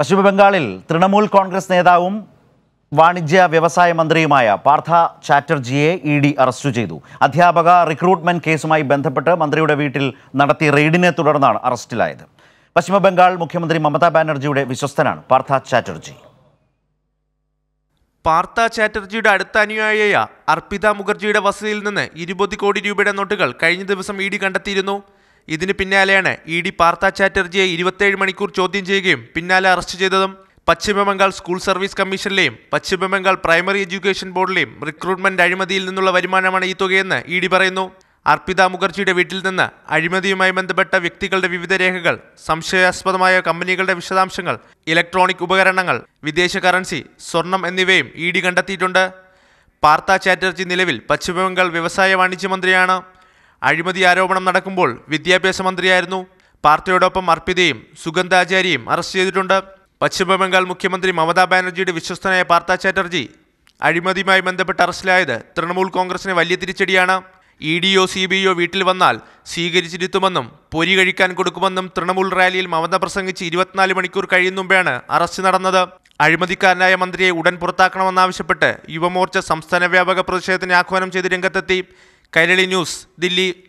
പശ്ചിമ ബംഗാളിൽ തൃണമൂൽ കോൺഗ്രസ് നേതാവും വാണിജ്യ വ്യവസായ മന്ത്രിയുമായ പാർത്ഥ ചാറ്റർജിയെ ഇ ഡി അറസ്റ്റ് ചെയ്തു അധ്യാപക റിക്രൂട്ട്മെന്റ് കേസുമായി ബന്ധപ്പെട്ട് മന്ത്രിയുടെ വീട്ടിൽ നടത്തിയ റെയ്ഡിനെ തുടർന്നാണ് അറസ്റ്റിലായത് പശ്ചിമ ബംഗാൾ മുഖ്യമന്ത്രി മമതാ ബാനർജിയുടെ വിശ്വസ്തനാണ് പാർത്ഥ ചാറ്റർജി പാർത്ഥ ചാറ്റർജിയുടെ അടുത്ത അനുയായിയായ അർപ്പിത മുഖർജിയുടെ വസതിയിൽ നിന്ന് ഇരുപത് കോടി രൂപയുടെ നോട്ടുകൾ കഴിഞ്ഞ ദിവസം ഇ ഡി കണ്ടെത്തിയിരുന്നു ഇതിന് പിന്നാലെയാണ് ഇ ഡി പാർത്ഥ ചാറ്റർജിയെ ഇരുപത്തേഴ് മണിക്കൂർ ചോദ്യം ചെയ്യുകയും പിന്നാലെ അറസ്റ്റ് ചെയ്തതും പശ്ചിമബംഗാൾ സ്കൂൾ സർവീസ് കമ്മീഷനിലെയും പശ്ചിമബംഗാൾ പ്രൈമറി എഡ്യൂക്കേഷൻ ബോർഡിലെയും റിക്രൂട്ട്മെന്റ് അഴിമതിയിൽ നിന്നുള്ള വരുമാനമാണ് ഈ തുകയെന്ന് ഇ ഡി പറയുന്നു അർപ്പിത മുഖർജിയുടെ വീട്ടിൽ നിന്ന് അഴിമതിയുമായി ബന്ധപ്പെട്ട വ്യക്തികളുടെ വിവിധ രേഖകൾ സംശയാസ്പദമായ കമ്പനികളുടെ വിശദാംശങ്ങൾ ഇലക്ട്രോണിക് ഉപകരണങ്ങൾ വിദേശ കറൻസി സ്വർണം എന്നിവയും ഇ ഡി കണ്ടെത്തിയിട്ടുണ്ട് പാർത്ഥ ചാറ്റർജി നിലവിൽ പശ്ചിമബംഗാൾ വ്യവസായ വാണിജ്യ മന്ത്രിയാണ് അഴിമതി ആരോപണം നടക്കുമ്പോൾ വിദ്യാഭ്യാസ മന്ത്രിയായിരുന്നു പാർട്ടിയോടൊപ്പം അർപ്പിതയും സുഗന്ധാചാര്യയും അറസ്റ്റ് ചെയ്തിട്ടുണ്ട് പശ്ചിമബംഗാൾ മുഖ്യമന്ത്രി മമതാ ബാനർജിയുടെ വിശ്വസ്തനായ പാർത്ഥ ചാറ്റർജി അഴിമതിയുമായി ബന്ധപ്പെട്ട് അറസ്റ്റിലായത് തൃണമൂൽ കോൺഗ്രസിന് വലിയ തിരിച്ചടിയാണ് ഇ ഡിയോ സി ഒ വീട്ടിൽ വന്നാൽ സ്വീകരിച്ചിരുത്തുമെന്നും പൊരി കഴിക്കാൻ കൊടുക്കുമെന്നും തൃണമൂൽ റാലിയിൽ മമത പ്രസംഗിച്ച് ഇരുപത്തിനാല് മണിക്കൂർ കഴിയുന്നുമ്പാണ് അറസ്റ്റ് നടന്നത് അഴിമതിക്കാരനായ മന്ത്രിയെ ഉടൻ പുറത്താക്കണമെന്നാവശ്യപ്പെട്ട് യുവമോർച്ച സംസ്ഥാന വ്യാപക പ്രതിഷേധത്തിന് ആഹ്വാനം ചെയ്ത് രംഗത്തെത്തി കൈരളി ന്യൂസ് ദില്ലി